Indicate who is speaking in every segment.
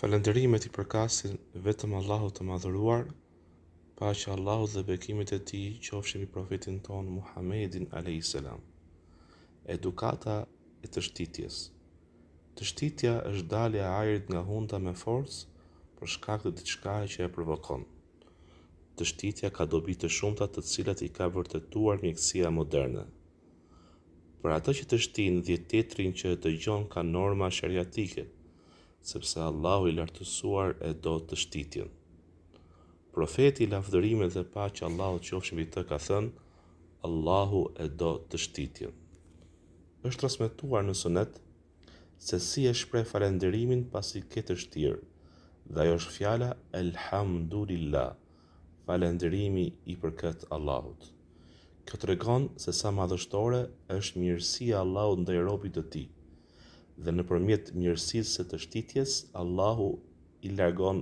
Speaker 1: Falënderimet i përkasin vetëm Allahut të madhëruar, paqja Allahut dhe bekimet e tij qofshin i profetit ton Muhammedin alayhis salam. Edukata e të shtitjes. Të shtitja është dalja e ajrit nga hunda me forcë për shkak të diçka që e provokon. Të shtitja ka dobi të shumta të cilat i ka vërtetuar mjekësia moderne. Për atë që të shtin dhjetëtrin që dëgjon ka norma shariatike, sepse Allahu i lartësuar e do të shtitjen. Profeti i lavdërimit dhe paqja Allahut qofshin mbi të ka thënë, Allahu e do të shtitjen. Êshtë transmetuar në sunet se si e shpreh falënderimin pasi këtë të shtirë. Dhe ajo është fjala elhamdulillah. falenderimi i përket Allahut. Kjo tregon se sa madhështore është mirësia e Allahut ndaj robit të tij dhe në përmjet mjërësisë të shtitjes, Allahu i largon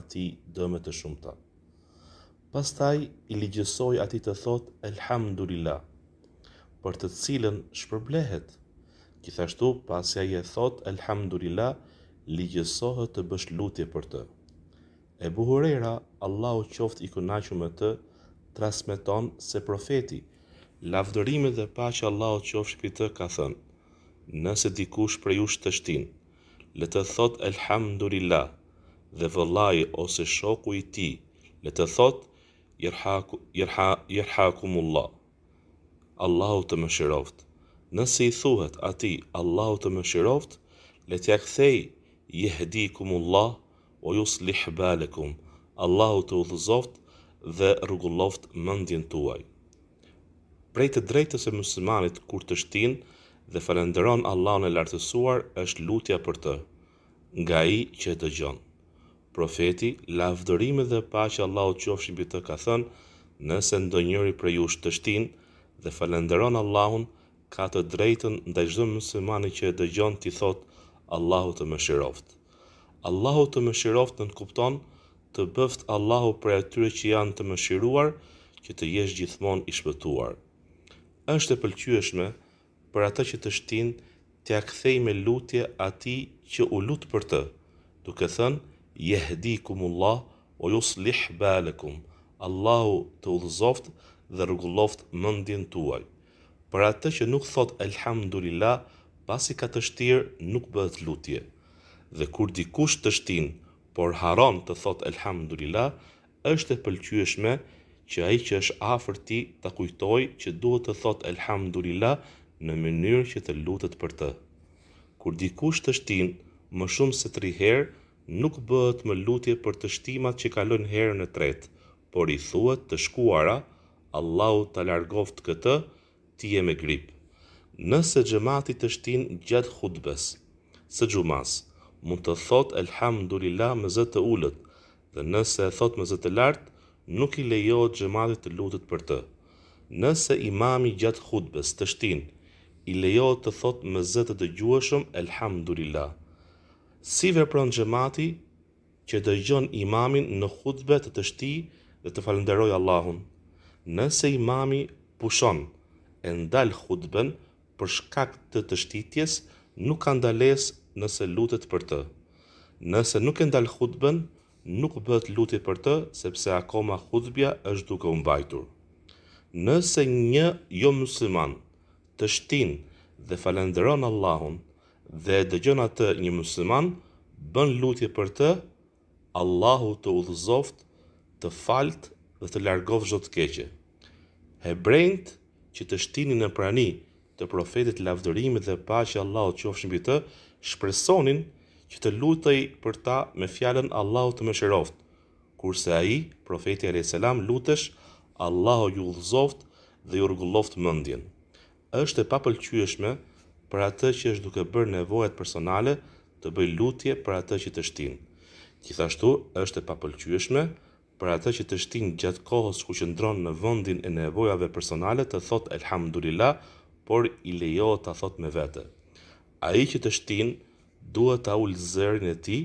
Speaker 1: ati dëme të shumëta. Pastaj i ligjësoj ati të thot Elhamdulillah, për të cilën shpërblehet. Gjithashtu, pasja i e thot Elhamdulillah, ligjësohet të bësh lutje për të. E buhurera, Allahu qoft i kënaqë me të, transmiton se profeti, lavdërimet dhe pa që Allahu qoft mbi të ka thënë, nëse dikush për ju shtështin, le të thot elhamdurillah, dhe vëllaj ose shoku i ti, le të thot, jërhakumullah. Jirha, Allahu të më shiroft. Nëse i thuhet ati Allahu të më shiroft, le të jakthej, jihdikumullah, o ju slihbalekum, Allahu të udhëzoft dhe rrugulloft mëndjen tuaj. Prej të drejtës e muslimanit kur të shtinë, dhe falenderon Allah në lartësuar është lutja për të, nga i që e të gjonë. Profeti, lavdërimi dhe pa që Allah u qofshin bitë të ka thënë, nëse ndë njëri për ju shtë të shtinë dhe falenderon Allahun, ka të drejtën ndaj zdo mësëmani që e të i thotë Allahu të më shiroft. Allahu të më shiroft në të kupton të bëft Allahu për atyre që janë të më shiruar që të jesh gjithmon i shpëtuar. Êshtë e pëlqyëshme, për atë që të shtin të kthej me lutje ati që u lutë për të, duke thënë, Jehdi kumullah, o ju slih balekum, Allahu të udhëzoft dhe rrgulloft mëndin tuaj. Për atë që nuk thot elhamdulillah, pasi ka të shtirë nuk bëhet lutje. Dhe kur dikush të shtin, por haron të thot elhamdulillah, është e pëlqyeshme që ai që është afër ti ta kujtoj që duhet të thot elhamdulillah në mënyrë që të lutet për të. Kur dikush të shtin më shumë se 3 herë, nuk bëhet më lutje për të shtimat që kalojnë herën e tretë, por i thuhet të shkuara, Allahu ta largoft këtë, ti me grip. Nëse xhamati të shtin gjatë hutbes së gjumas, mund të thot elhamdulillah me zë të ulët, dhe nëse e thot me zë të lartë, nuk i lejohet xhamati të lutet për të. Nëse imami gjatë hutbes të shtinë, i lejo të thot me zë të dëgjueshëm elhamdulillah. Si vepron xhamati që dëgjon imamin në hutbe të të shtij dhe të falënderoj Allahun. Nëse imami pushon e ndal hutben për shkak të të shtitjes, nuk ka ndalesë nëse lutet për të. Nëse nuk e ndal hutben, nuk bëhet lutje për të sepse akoma hutbja është duke u mbajtur. Nëse një jo musliman të shtin dhe falenderon Allahun dhe dëgjon atë një musliman bën lutje për të Allahu të udhëzoft të falt dhe të largof çdo keqe. Hebrejt që të shtinin në prani të profetit lavdërimit dhe paqja e Allahut qofshin mbi të, shpresonin që të lutej për ta me fjalën Allahu të mëshiroft. Kurse ai, profeti Alayhis salam, lutesh Allahu ju udhëzoft dhe ju rgulloft mendjen është e papëlqyeshme për atë që është duke bërë nevojat personale të bëj lutje për atë që të shtin. Gjithashtu është e papëlqyeshme për atë që të shtin gjatë kohës ku qëndron në vendin e nevojave personale të thot elhamdulillah, por i lejo ta thot me vete. Ai që të shtin duhet ta ul zërin e tij,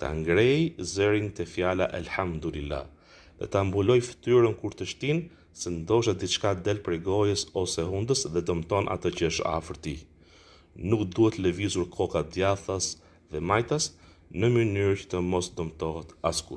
Speaker 1: ta ngrej zërin te fjala elhamdulillah dhe ta mbuloj fytyrën kur të shtin, se ndoshta diçka del prej gojës ose hundës dhe dëmton atë që është afër ti. Nuk duhet lëvizur koka djathtas dhe majtas në mënyrë që të mos dëmtohet askush.